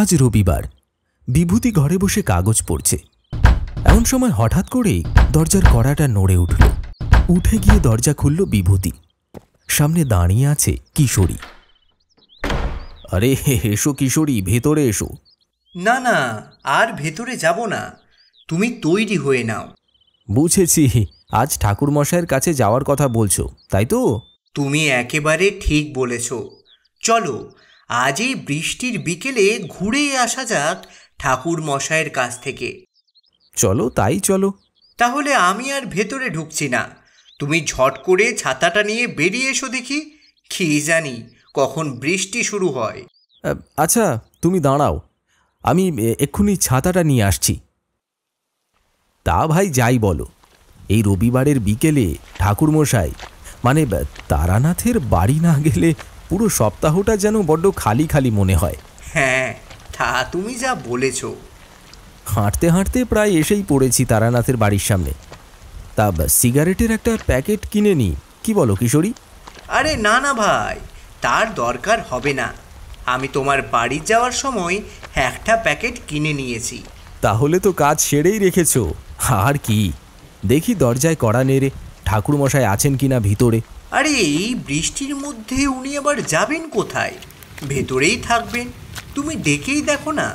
আজ রবিবার বিভূতি ঘরে বসে কাগজ পড়ছে এমন সময় হঠাৎ করেই দরজার কড়াটা নড়ে উঠল উঠে গিয়ে দরজা খুলল বিভূতি সামনে দাঁড়িয়ে আছে কিশোরী আরে এসো কিশোরী ভেতরে এসো না না আর ভেতরে যাব না তুমি তৈরি হয়ে নাও বুঝেছি আজ ঠাকুরমশাইয়ের কাছে যাওয়ার কথা বলছো তাই তো তুমি একেবারে ঠিক বলেছ চলো আজ এই বৃষ্টির বিকেলে ঘুরে আসা যাক ঠাকুর মশায়ের কাছ থেকে চলো তাই চলো তাহলে আমি আর ভেতরে ঢুকছি না তুমি ঝট করে ছাতাটা নিয়ে বেরিয়ে এসো দেখি কি জানি কখন বৃষ্টি শুরু হয় আচ্ছা তুমি দাঁড়াও আমি এক্ষুনি ছাতাটা নিয়ে আসছি তা ভাই যাই বলো এই রবিবারের বিকেলে ঠাকুরমশাই মানে তারানাথের বাড়ি না গেলে পুরো সপ্তাহটা যেন বড্ড খালি খালি মনে হয় হ্যাঁ তা তুমি যা বলেছ হাঁটতে হাঁটতে প্রায় এসেই পড়েছি তারানাথের বাড়ির সামনে তা সিগারেটের একটা প্যাকেট কিনে নি কি বলো কিশোরী আরে না না ভাই তার দরকার হবে না আমি তোমার বাড়ি যাওয়ার সময় একটা প্যাকেট কিনে নিয়েছি তাহলে তো কাজ সেরেই রেখেছো আর কি দেখি দরজায় কড়া নেড়ে ঠাকুরমশাই আছেন কিনা ভিতরে আরে এই বৃষ্টির মধ্যে উনি আবার যাবেন কোথায় ভেতরেই থাকবেন তুমি ডেকেই দেখো না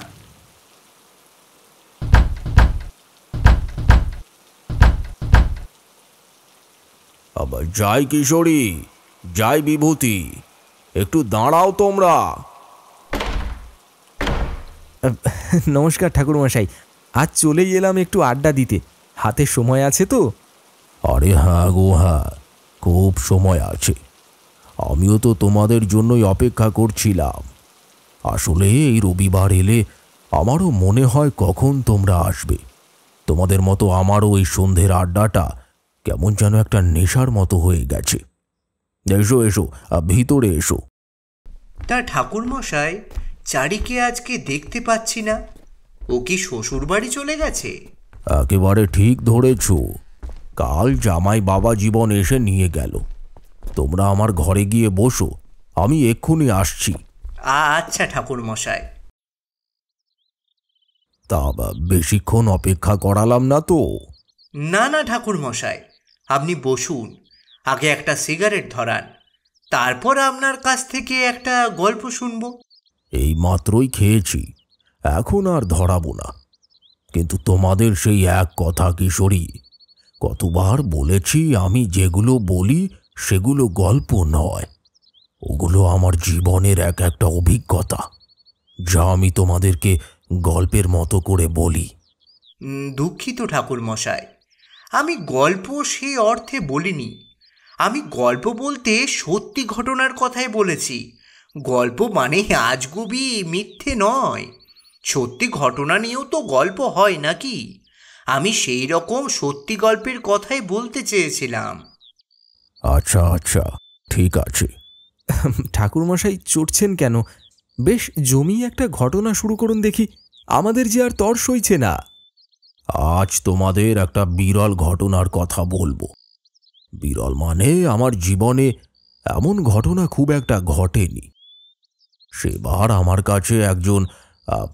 আবার যাই কিশোরী যাই বিভূতি একটু দাঁড়াও তোমরা নমস্কার ঠাকুরমশাই আজ চলে এলাম একটু আড্ডা দিতে হাতে সময় আছে তো আরে হ্যাঁ গো হ্যাঁ খুব সময় আছে আমিও তো তোমাদের জন্যই অপেক্ষা করছিলাম আসলে এই রবিবার এলে আমারও মনে হয় কখন তোমরা আসবে তোমাদের মতো আমারও এই সন্ধ্যের আড্ডাটা কেমন যেন একটা নেশার মতো হয়ে গেছে এসো এসো ভিতরে এসো তা ঠাকুরমশাই চারিকে আজকে দেখতে পাচ্ছি না ও কি শ্বশুর বাড়ি চলে গেছে একেবারে ঠিক ধরেছো কাল জামাই বাবা জীবন এসে নিয়ে গেল তোমরা আমার ঘরে গিয়ে বসো আমি এক্ষুনি আসছি আচ্ছা ঠাকুর মশাই তা বেশিক্ষণ অপেক্ষা করালাম না তো না না ঠাকুর মশাই আপনি বসুন আগে একটা সিগারেট ধরান তারপর আপনার কাছ থেকে একটা গল্প শুনব এই মাত্রই খেয়েছি এখন আর ধরাবো না কিন্তু তোমাদের সেই এক কথা কিশোরী কতবার বলেছি আমি যেগুলো বলি সেগুলো গল্প নয় ওগুলো আমার জীবনের এক একটা অভিজ্ঞতা যা আমি তোমাদেরকে গল্পের মতো করে বলি দুঃখিত ঠাকুর মশাই আমি গল্প সেই অর্থে বলিনি আমি গল্প বলতে সত্যি ঘটনার কথাই বলেছি গল্প মানে আজগুবি মিথ্যে নয় সত্যি ঘটনা নিয়েও তো গল্প হয় নাকি আমি সেই রকম সত্যি গল্পের কথাই বলতে চেয়েছিলাম আচ্ছা আচ্ছা ঠিক আছে ঠাকুরমশাই চড়ছেন কেন বেশ জমি একটা ঘটনা শুরু করুন দেখি আমাদের যে আর তর সইছে না আজ তোমাদের একটা বিরল ঘটনার কথা বলবো বিরল মানে আমার জীবনে এমন ঘটনা খুব একটা ঘটেনি সেবার আমার কাছে একজন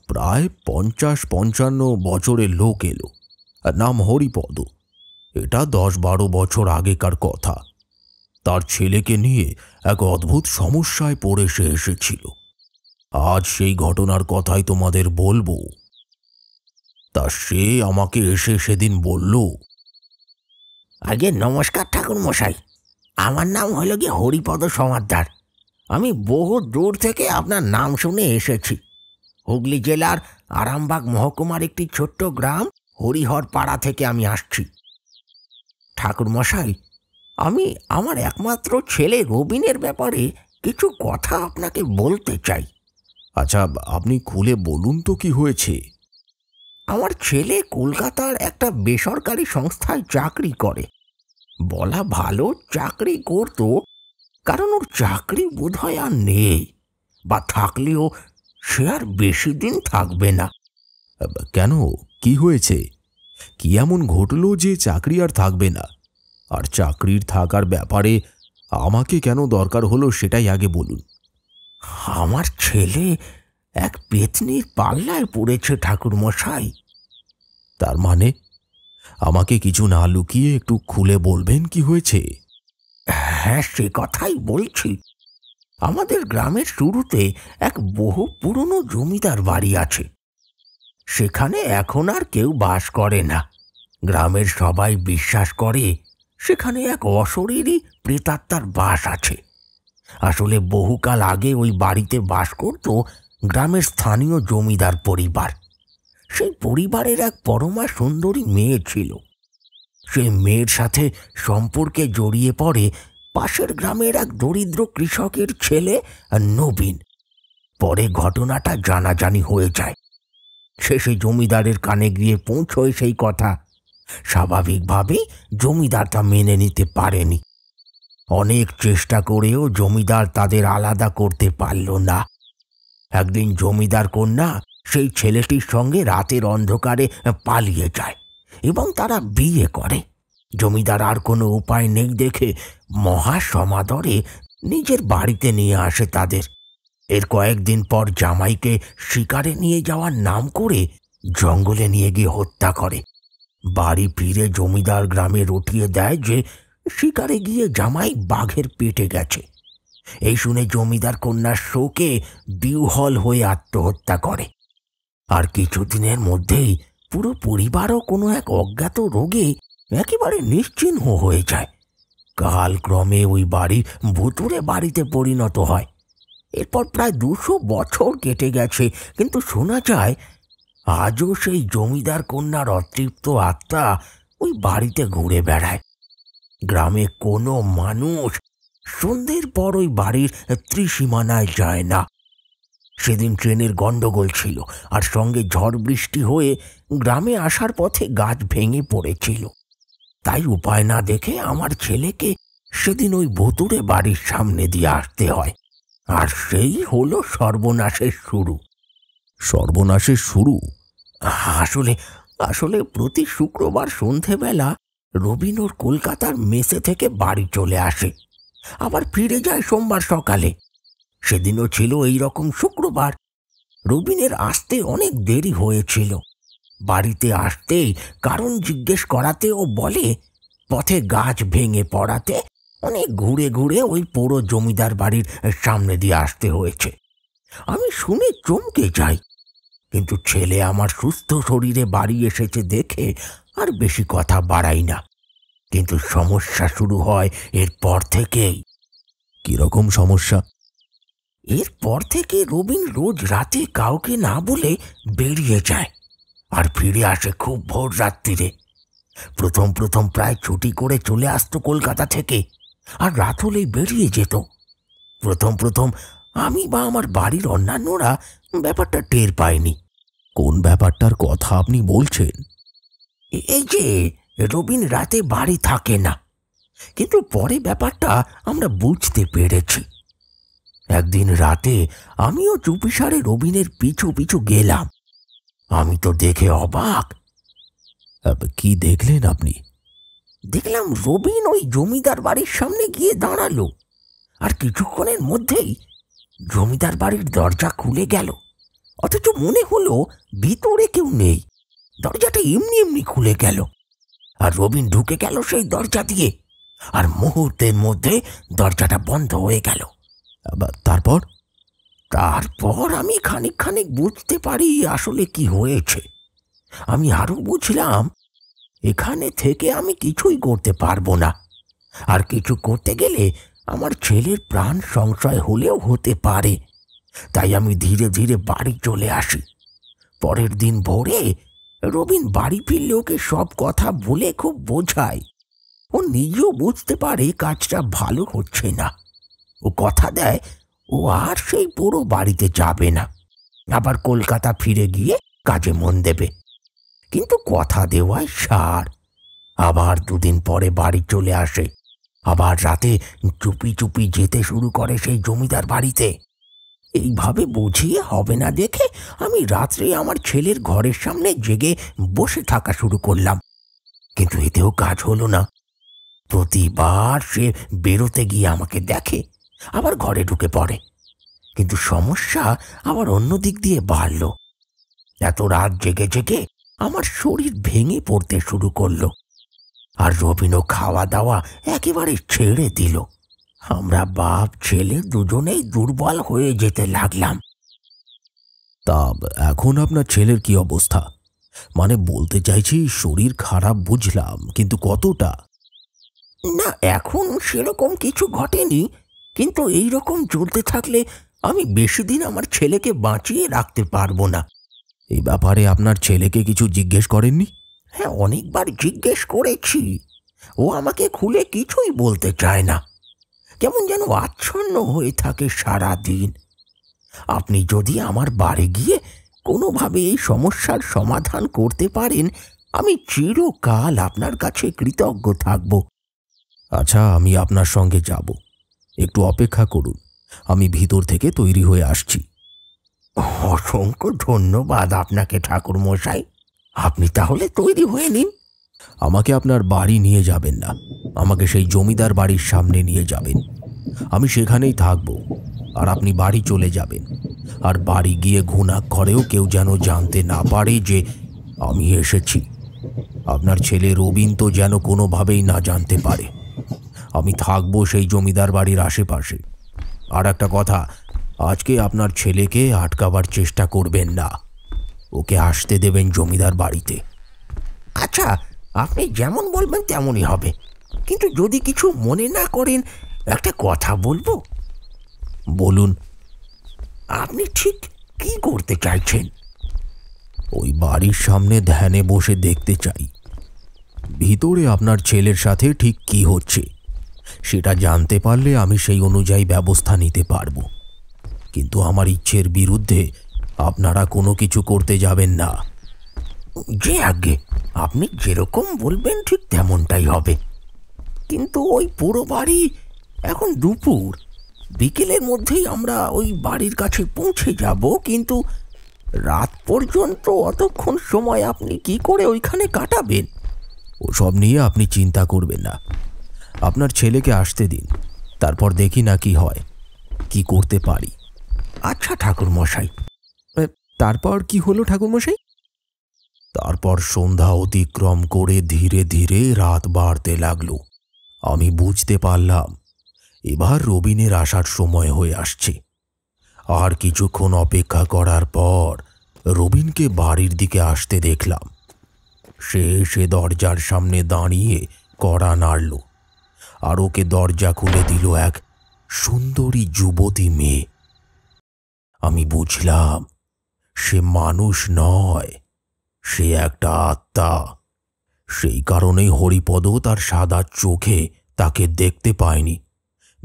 প্রায় পঞ্চাশ পঞ্চান্ন বছরের লোক এলো নাম হরিপদ এটা দশ বারো বছর আগেকার কথা তার ছেলেকে নিয়ে এক অদ্ভুত সমস্যায় পড়ে সে এসেছিল আজ সেই ঘটনার কথাই তোমাদের বলবো তা সে আমাকে এসে সেদিন বলল আগে নমস্কার ঠাকুর মশাই আমার নাম হলো গিয়ে হরিপদ সমাদ্দার আমি বহু দূর থেকে আপনার নাম শুনে এসেছি হুগলি জেলার আরামবাগ মহকুমার একটি ছোট্ট গ্রাম হরিহর পাড়া থেকে আমি আসছি ঠাকুরমশাই আমি আমার একমাত্র ছেলে রবিনের ব্যাপারে কিছু কথা আপনাকে বলতে চাই আচ্ছা আপনি খুলে বলুন তো কি হয়েছে আমার ছেলে কলকাতার একটা বেসরকারি সংস্থায় চাকরি করে বলা ভালো চাকরি করত কারণ ওর চাকরি বোধহয় আর নেই বা থাকলেও সে আর বেশি দিন থাকবে না কেন কি হয়েছে কি এমন ঘটল যে চাকরি আর থাকবে না আর চাকরির থাকার ব্যাপারে আমাকে কেন দরকার হলো সেটাই আগে বলুন আমার ছেলে এক পেতনির পাল্লায় পড়েছে ঠাকুরমশাই তার মানে আমাকে কিছু না লুকিয়ে একটু খুলে বলবেন কি হয়েছে হ্যাঁ সে কথাই বলছি আমাদের গ্রামের শুরুতে এক বহু পুরনো জমিদার বাড়ি আছে সেখানে এখন আর কেউ বাস করে না গ্রামের সবাই বিশ্বাস করে সেখানে এক অশরীরই প্রেতাত্মার বাস আছে আসলে বহুকাল আগে ওই বাড়িতে বাস করত গ্রামের স্থানীয় জমিদার পরিবার সেই পরিবারের এক পরমা সুন্দরী মেয়ে ছিল সেই মেয়ের সাথে সম্পর্কে জড়িয়ে পড়ে পাশের গ্রামের এক দরিদ্র কৃষকের ছেলে নবীন পরে ঘটনাটা জানাজানি হয়ে যায় শেষে জমিদারের কানে গিয়ে পৌঁছয় সেই কথা স্বাভাবিকভাবেই জমিদার তা মেনে নিতে পারেনি অনেক চেষ্টা করেও জমিদার তাদের আলাদা করতে পারল না একদিন জমিদার কন্যা সেই ছেলেটির সঙ্গে রাতের অন্ধকারে পালিয়ে যায় এবং তারা বিয়ে করে জমিদার আর কোনো উপায় নেই দেখে মহা সমাদরে নিজের বাড়িতে নিয়ে আসে তাদের এর কয়েকদিন পর জামাইকে শিকারে নিয়ে যাওয়ার নাম করে জঙ্গলে নিয়ে গিয়ে হত্যা করে বাড়ি ফিরে জমিদার গ্রামে রটিয়ে দেয় যে শিকারে গিয়ে জামাই বাঘের পেটে গেছে এই শুনে জমিদার কন্যা শোকে বিউহল হয়ে আত্মহত্যা করে আর কিছুদিনের মধ্যেই পুরো পরিবারও কোনো এক অজ্ঞাত রোগে একেবারে নিশ্চিহ্ন হয়ে যায় কালক্রমে ওই বাড়ি ভুতুরে বাড়িতে পরিণত হয় এরপর প্রায় দুশো বছর কেটে গেছে কিন্তু শোনা যায় আজও সেই জমিদার কন্যার অতৃপ্ত আত্মা ওই বাড়িতে ঘুরে বেড়ায় গ্রামে কোনো মানুষ সন্ধ্যের পর ওই বাড়ির ত্রিসীমানায় যায় না সেদিন ট্রেনের গণ্ডগোল ছিল আর সঙ্গে ঝড় বৃষ্টি হয়ে গ্রামে আসার পথে গাছ ভেঙে পড়েছিল তাই উপায় না দেখে আমার ছেলেকে সেদিন ওই ভুতুরে বাড়ির সামনে দিয়ে আসতে হয় আর সেই হলো সর্বনাশের শুরু সর্বনাশের শুরু আসলে আসলে প্রতি শুক্রবার সন্ধেবেলা ওর কলকাতার মেসে থেকে বাড়ি চলে আসে আবার ফিরে যায় সোমবার সকালে সেদিনও ছিল এই রকম শুক্রবার রবিনের আসতে অনেক দেরি হয়েছিল বাড়িতে আসতেই কারণ জিজ্ঞেস করাতে ও বলে পথে গাছ ভেঙে পড়াতে অনেক মানে ঘুরে ঘুরে ওই পুরো জমিদার বাড়ির সামনে দিয়ে আসতে হয়েছে আমি শুনে চমকে যাই কিন্তু ছেলে আমার সুস্থ শরীরে বাড়ি এসেছে দেখে আর বেশি কথা বাড়াই না কিন্তু সমস্যা শুরু হয় এরপর থেকেই কীরকম সমস্যা এরপর থেকে রবিন রোজ রাতে কাউকে না বলে বেরিয়ে যায় আর ফিরে আসে খুব ভোর রাত্রিরে প্রথম প্রথম প্রায় ছুটি করে চলে আসতো কলকাতা থেকে আর রাত হলেই বেরিয়ে যেত প্রথম প্রথম আমি বা আমার বাড়ির অন্যান্যরা ব্যাপারটা টের পাইনি কোন ব্যাপারটার কথা আপনি বলছেন এই যে রবিন রাতে বাড়ি থাকে না কিন্তু পরে ব্যাপারটা আমরা বুঝতে পেরেছি একদিন রাতে আমিও চুপিসারে রবিনের পিছু পিছু গেলাম আমি তো দেখে অবাক কি দেখলেন আপনি দেখলাম রবিন ওই জমিদার বাড়ির সামনে গিয়ে দাঁড়ালো আর কিছুক্ষণের মধ্যেই জমিদার বাড়ির দরজা খুলে গেল অথচ মনে হলো ভিতরে কেউ নেই দরজাটা এমনি এমনি খুলে গেল আর রবিন ঢুকে গেল সেই দরজা দিয়ে আর মুহূর্তের মধ্যে দরজাটা বন্ধ হয়ে গেল তারপর তারপর আমি খানিক খানিক বুঝতে পারি আসলে কি হয়েছে আমি আরও বুঝলাম এখানে থেকে আমি কিছুই করতে পারবো না আর কিছু করতে গেলে আমার ছেলের প্রাণ সংশয় হলেও হতে পারে তাই আমি ধীরে ধীরে বাড়ি চলে আসি পরের দিন ভোরে রবিন বাড়ি ফিরলে ওকে সব কথা বলে খুব বোঝায় ও নিজেও বুঝতে পারে কাজটা ভালো হচ্ছে না ও কথা দেয় ও আর সেই পুরো বাড়িতে যাবে না আবার কলকাতা ফিরে গিয়ে কাজে মন দেবে কিন্তু কথা দেওয়াই সার আবার দুদিন পরে বাড়ি চলে আসে আবার রাতে চুপি চুপি যেতে শুরু করে সেই জমিদার বাড়িতে এইভাবে বুঝিয়ে হবে না দেখে আমি রাত্রে আমার ছেলের ঘরের সামনে জেগে বসে থাকা শুরু করলাম কিন্তু এতেও কাজ হলো না প্রতিবার সে বেরোতে গিয়ে আমাকে দেখে আবার ঘরে ঢুকে পড়ে কিন্তু সমস্যা আবার অন্য দিক দিয়ে বাড়ল এত রাত জেগে জেগে আমার শরীর ভেঙে পড়তে শুরু করলো আর রবিনও খাওয়া দাওয়া একেবারে ছেড়ে দিল আমরা বাপ ছেলে দুজনেই দুর্বল হয়ে যেতে লাগলাম তা এখন আপনার ছেলের কি অবস্থা মানে বলতে চাইছি শরীর খারাপ বুঝলাম কিন্তু কতটা না এখন সেরকম কিছু ঘটেনি কিন্তু এই রকম চলতে থাকলে আমি বেশি দিন আমার ছেলেকে বাঁচিয়ে রাখতে পারবো না এই ব্যাপারে আপনার ছেলেকে কিছু জিজ্ঞেস করেননি হ্যাঁ অনেকবার জিজ্ঞেস করেছি ও আমাকে খুলে কিছুই বলতে চায় না কেমন যেন আচ্ছন্ন হয়ে থাকে সারা দিন আপনি যদি আমার বাড়ি গিয়ে কোনোভাবে এই সমস্যার সমাধান করতে পারেন আমি চিরকাল আপনার কাছে কৃতজ্ঞ থাকব আচ্ছা আমি আপনার সঙ্গে যাব একটু অপেক্ষা করুন আমি ভিতর থেকে তৈরি হয়ে আসছি অসংখ্য ধন্যবাদ আপনাকে ঠাকুর মশাই আপনি তাহলে তৈরি হয়ে নিন আমাকে আপনার বাড়ি নিয়ে যাবেন না আমাকে সেই জমিদার বাড়ির সামনে নিয়ে যাবেন আমি সেখানেই থাকব আর আপনি বাড়ি চলে যাবেন আর বাড়ি গিয়ে করেও কেউ যেন জানতে না পারে যে আমি এসেছি আপনার ছেলে রবিন তো যেন কোনোভাবেই না জানতে পারে আমি থাকবো সেই জমিদার বাড়ির আশেপাশে আর একটা কথা আজকে আপনার ছেলেকে আটকাবার চেষ্টা করবেন না ওকে আসতে দেবেন জমিদার বাড়িতে আচ্ছা আপনি যেমন বলবেন তেমনই হবে কিন্তু যদি কিছু মনে না করেন একটা কথা বলবো বলুন আপনি ঠিক কি করতে চাইছেন ওই বাড়ির সামনে ধ্যানে বসে দেখতে চাই ভিতরে আপনার ছেলের সাথে ঠিক কি হচ্ছে সেটা জানতে পারলে আমি সেই অনুযায়ী ব্যবস্থা নিতে পারবো কিন্তু আমার ইচ্ছের বিরুদ্ধে আপনারা কোনো কিছু করতে যাবেন না যে আগে আপনি যেরকম বলবেন ঠিক তেমনটাই হবে কিন্তু ওই পুরো বাড়ি এখন দুপুর বিকেলের মধ্যেই আমরা ওই বাড়ির কাছে পৌঁছে যাব কিন্তু রাত পর্যন্ত অতক্ষণ সময় আপনি কি করে ওইখানে কাটাবেন ওসব নিয়ে আপনি চিন্তা করবেন না আপনার ছেলেকে আসতে দিন তারপর দেখি না কি হয় কি করতে পারি আচ্ছা ঠাকুর মশাই তারপর কি হলো ঠাকুর মশাই তারপর সন্ধ্যা অতিক্রম করে ধীরে ধীরে রাত বাড়তে লাগল আমি বুঝতে পারলাম এবার রবিনের আসার সময় হয়ে আসছে আর কিছুক্ষণ অপেক্ষা করার পর রবিনকে বাড়ির দিকে আসতে দেখলাম সে এসে দরজার সামনে দাঁড়িয়ে কড়া নাড়ল আর ওকে দরজা খুলে দিল এক সুন্দরী যুবতী মেয়ে আমি বুঝলাম সে মানুষ নয় সে একটা আত্মা সেই কারণেই হরিপদও তার সাদা চোখে তাকে দেখতে পায়নি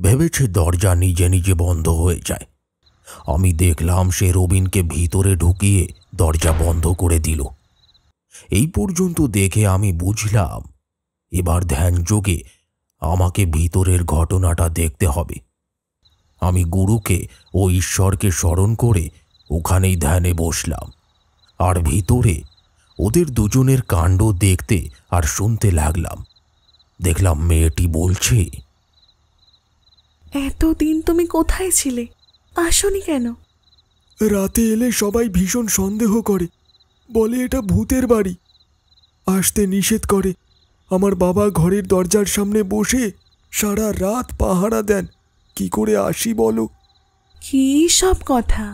ভেবেছে দরজা নিজে নিজে বন্ধ হয়ে যায় আমি দেখলাম সে রবিনকে ভিতরে ঢুকিয়ে দরজা বন্ধ করে দিল এই পর্যন্ত দেখে আমি বুঝলাম এবার ধ্যান যোগে আমাকে ভিতরের ঘটনাটা দেখতে হবে আমি গুরুকে ও ঈশ্বরকে স্মরণ করে ওখানেই ধ্যানে বসলাম আর ভিতরে ওদের দুজনের কাণ্ড দেখতে আর শুনতে লাগলাম দেখলাম মেয়েটি বলছে এতদিন তুমি কোথায় ছিলে আসনি কেন রাতে এলে সবাই ভীষণ সন্দেহ করে বলে এটা ভূতের বাড়ি আসতে নিষেধ করে আমার বাবা ঘরের দরজার সামনে বসে সারা রাত পাহারা দেন কি করে আসি বলো কি সব কথা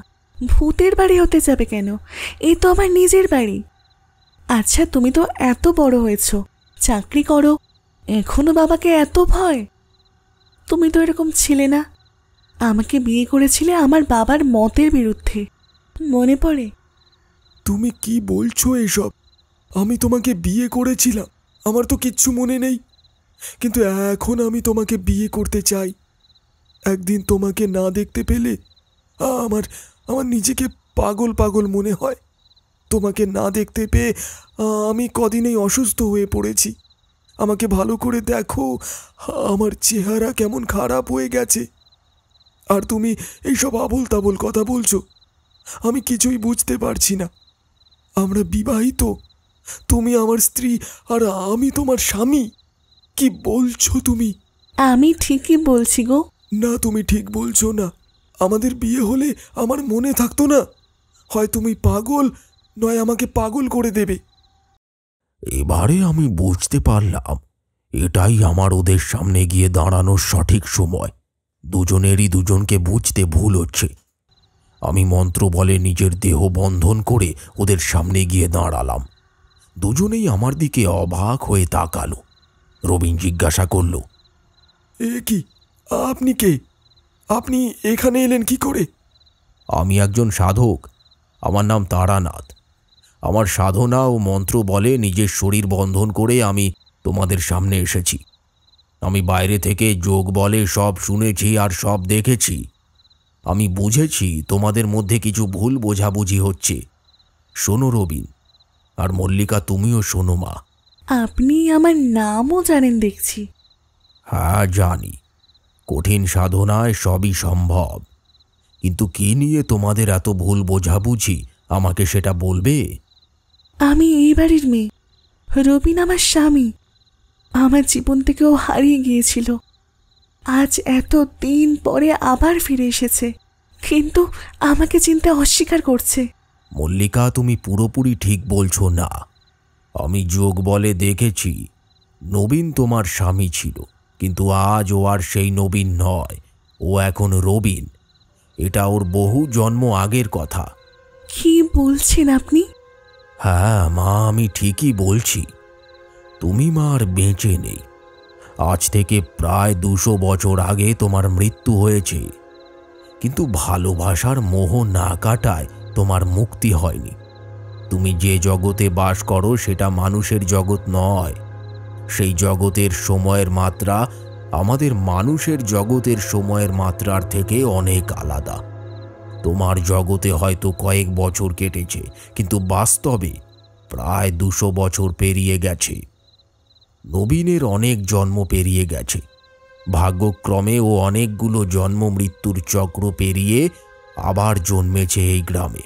ভূতের বাড়ি হতে যাবে কেন এ তো আমার নিজের বাড়ি আচ্ছা তুমি তো এত বড় হয়েছ চাকরি করো এখনো বাবাকে এত ভয় তুমি তো এরকম ছিলে না আমাকে বিয়ে করেছিলে আমার বাবার মতের বিরুদ্ধে মনে পড়ে তুমি কি বলছো এসব আমি তোমাকে বিয়ে করেছিলাম আমার তো কিচ্ছু মনে নেই কিন্তু এখন আমি তোমাকে বিয়ে করতে চাই একদিন তোমাকে না দেখতে পেলে আমার আমার নিজেকে পাগল পাগল মনে হয় তোমাকে না দেখতে পেয়ে আমি কদিনেই অসুস্থ হয়ে পড়েছি আমাকে ভালো করে দেখো আমার চেহারা কেমন খারাপ হয়ে গেছে আর তুমি এইসব আবল তাবল কথা বলছো আমি কিছুই বুঝতে পারছি না আমরা বিবাহিত তুমি আমার স্ত্রী আর আমি তোমার স্বামী কি বলছো তুমি আমি ঠিকই বলছি গো না তুমি ঠিক বলছো না আমাদের বিয়ে হলে আমার মনে থাকতো না হয় তুমি পাগল নয় আমাকে পাগল করে দেবে এবারে আমি বুঝতে পারলাম এটাই আমার ওদের সামনে গিয়ে দাঁড়ানোর সঠিক সময় দুজনেরই দুজনকে বুঝতে ভুল হচ্ছে আমি মন্ত্র বলে নিজের দেহ বন্ধন করে ওদের সামনে গিয়ে দাঁড়ালাম দুজনেই আমার দিকে অবাক হয়ে তাকালো রবীন জিজ্ঞাসা করল এ কি আপনি কে আপনি এখানে এলেন কি করে আমি একজন সাধক আমার নাম তারানাথ আমার সাধনা ও মন্ত্র বলে নিজের শরীর বন্ধন করে আমি তোমাদের সামনে এসেছি আমি বাইরে থেকে যোগ বলে সব শুনেছি আর সব দেখেছি আমি বুঝেছি তোমাদের মধ্যে কিছু ভুল বোঝাবুঝি হচ্ছে শোনো রবিন আর মল্লিকা তুমিও শোনো মা আপনি আমার নামও জানেন দেখছি হ্যাঁ জানি কঠিন সাধনায় সবই সম্ভব কিন্তু কি নিয়ে তোমাদের এত ভুল বোঝাবুঝি আমাকে সেটা বলবে আমি এই বাড়ির মেয়ে রবিন আমার স্বামী আমার জীবন থেকে ও হারিয়ে গিয়েছিল আজ এত দিন পরে আবার ফিরে এসেছে কিন্তু আমাকে চিনতে অস্বীকার করছে মল্লিকা তুমি পুরোপুরি ঠিক বলছো না আমি যোগ বলে দেখেছি নবীন তোমার স্বামী ছিল কিন্তু আজ ও আর সেই নবীন নয় ও এখন রবিন এটা ওর বহু জন্ম আগের কথা কি বলছেন আপনি হ্যাঁ মা আমি ঠিকই বলছি তুমি মা আর বেঁচে নেই আজ থেকে প্রায় দুশো বছর আগে তোমার মৃত্যু হয়েছে কিন্তু ভালোবাসার মোহ না কাটায় তোমার মুক্তি হয়নি তুমি যে জগতে বাস করো সেটা মানুষের জগৎ নয় সেই জগতের সময়ের মাত্রা আমাদের মানুষের জগতের সময়ের মাত্রার থেকে অনেক আলাদা তোমার জগতে হয়তো কয়েক বছর কেটেছে কিন্তু বাস্তবে প্রায় দুশো বছর পেরিয়ে গেছে নবীনের অনেক জন্ম পেরিয়ে গেছে ভাগ্যক্রমে ও অনেকগুলো জন্ম মৃত্যুর চক্র পেরিয়ে আবার জন্মেছে এই গ্রামে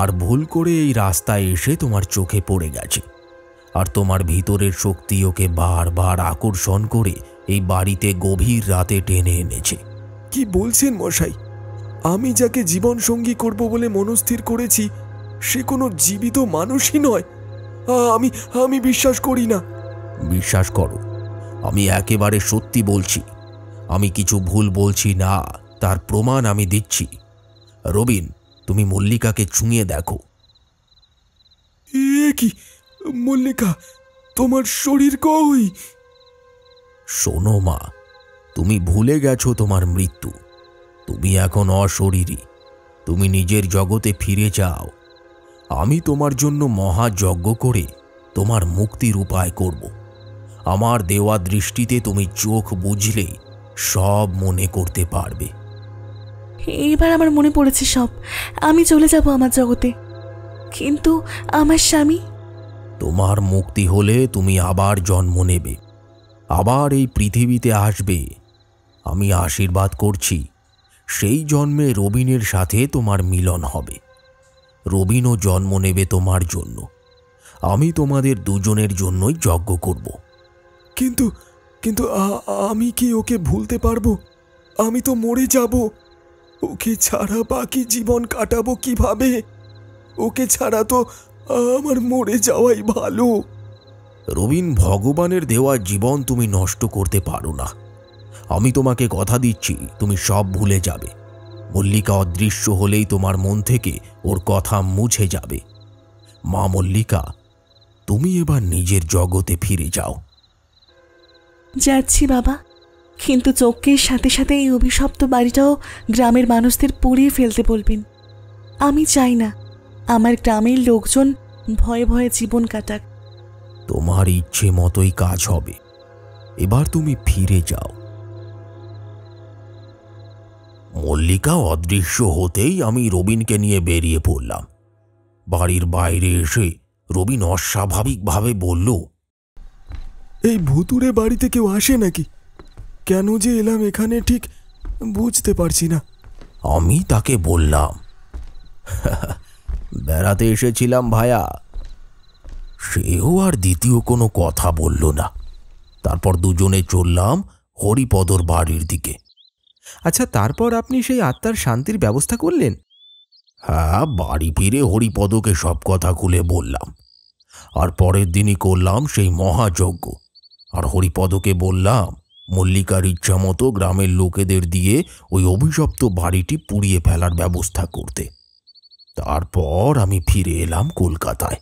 আর ভুল করে এই রাস্তায় এসে তোমার চোখে পড়ে গেছে আর তোমার ভিতরের শক্তি ওকে বারবার আকর্ষণ করে এই বাড়িতে গভীর রাতে টেনে এনেছে কি বলছেন মশাই আমি যাকে জীবন সঙ্গী করব বলে মনস্থির করেছি সে কোনো জীবিত মানুষই নয় আমি আমি বিশ্বাস করি না বিশ্বাস করো আমি একেবারে সত্যি বলছি আমি কিছু ভুল বলছি না তার প্রমাণ আমি দিচ্ছি রবিন তুমি মল্লিকাকে ছুঁয়ে দেখো এ কি মল্লিকা তোমার শরীর কই শোনো মা তুমি ভুলে গেছো তোমার মৃত্যু তুমি এখন অশরীরী তুমি নিজের জগতে ফিরে যাও আমি তোমার জন্য মহাযজ্ঞ করে তোমার মুক্তির উপায় করব আমার দেওয়া দৃষ্টিতে তুমি চোখ বুঝলে সব মনে করতে পারবে এইবার আমার মনে পড়েছে সব আমি চলে যাব আমার জগতে কিন্তু আমার স্বামী তোমার মুক্তি হলে তুমি আবার জন্ম নেবে আবার এই পৃথিবীতে আসবে আমি আশীর্বাদ করছি সেই জন্মে রবিনের সাথে তোমার মিলন হবে রবিনও জন্ম নেবে তোমার জন্য আমি তোমাদের দুজনের জন্যই যজ্ঞ করব কিন্তু কিন্তু আমি কি ওকে ভুলতে পারবো আমি তো মরে যাব ওকে ছাড়া বাকি জীবন কাটাবো কিভাবে ওকে ছাড়া তো আমার মরে যাওয়াই ভালো রবিন ভগবানের দেওয়া জীবন তুমি নষ্ট করতে পারো না আমি তোমাকে কথা দিচ্ছি তুমি সব ভুলে যাবে মল্লিকা অদৃশ্য হলেই তোমার মন থেকে ওর কথা মুছে যাবে মা মল্লিকা তুমি এবার নিজের জগতে ফিরে যাও যাচ্ছি বাবা কিন্তু চোখের সাথে সাথে এই অভিশপ্ত বাড়িটাও গ্রামের মানুষদের পুড়িয়ে ফেলতে বলবেন আমি চাই না আমার গ্রামের লোকজন ভয়ে ভয়ে জীবন কাটাক তোমার ইচ্ছে মতোই কাজ হবে এবার তুমি ফিরে যাও মল্লিকা অদৃশ্য হতেই আমি রবিনকে নিয়ে বেরিয়ে পড়লাম বাড়ির বাইরে এসে রবিন অস্বাভাবিকভাবে বলল এই ভুতুরে বাড়িতে কেউ আসে নাকি কেন যে এলাম এখানে ঠিক বুঝতে পারছি না আমি তাকে বললাম বেড়াতে এসেছিলাম ভায়া সেও আর দ্বিতীয় কোনো কথা বলল না তারপর দুজনে চললাম হরিপদর বাড়ির দিকে আচ্ছা তারপর আপনি সেই আত্মার শান্তির ব্যবস্থা করলেন হ্যাঁ বাড়ি ফিরে হরিপদকে সব কথা খুলে বললাম আর পরের দিনই করলাম সেই মহাযজ্ঞ আর হরিপদকে বললাম মল্লিকার ইচ্ছা মতো গ্রামের লোকেদের দিয়ে ওই অভিশপ্ত বাড়িটি পুড়িয়ে ফেলার ব্যবস্থা করতে তারপর আমি ফিরে এলাম কলকাতায়